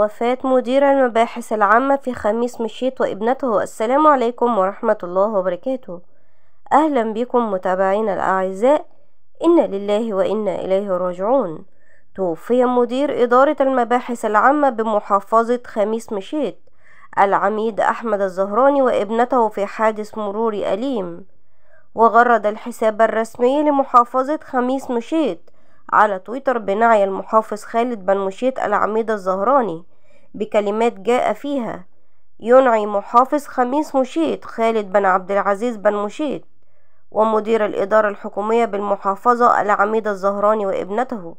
وفاة مدير المباحث العامة في خميس مشيط وابنته السلام عليكم ورحمة الله وبركاته أهلا بكم متابعينا الأعزاء إن لله وإنا إليه راجعون توفي مدير إدارة المباحث العامة بمحافظة خميس مشيط العميد أحمد الزهراني وابنته في حادث مروري أليم وغرد الحساب الرسمي لمحافظة خميس مشيط على تويتر بنعي المحافظ خالد بن مشيط العميد الزهراني بكلمات جاء فيها ينعي محافظ خميس مشيط خالد بن عبد العزيز بن مشيط ومدير الإدارة الحكومية بالمحافظة العميد الزهراني وابنته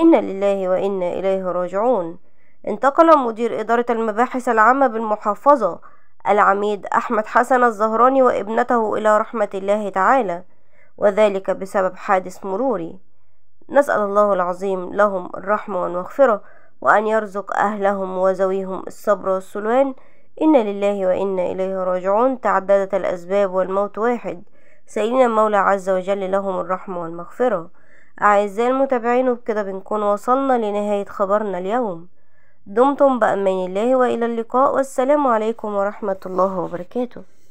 إنا لله وإنا إليه راجعون انتقل مدير إدارة المباحث العامة بالمحافظة العميد أحمد حسن الزهراني وابنته إلى رحمة الله تعالى وذلك بسبب حادث مروري نسأل الله العظيم لهم الرحمة والمغفرة وأن يرزق أهلهم وزويهم الصبر والسلوان إن لله وإنا إليه راجعون تعددت الأسباب والموت واحد سيدنا المولى عز وجل لهم الرحمة والمغفرة أعزائي المتابعين وبكده بنكون وصلنا لنهاية خبرنا اليوم دمتم بأمان الله وإلى اللقاء والسلام عليكم ورحمة الله وبركاته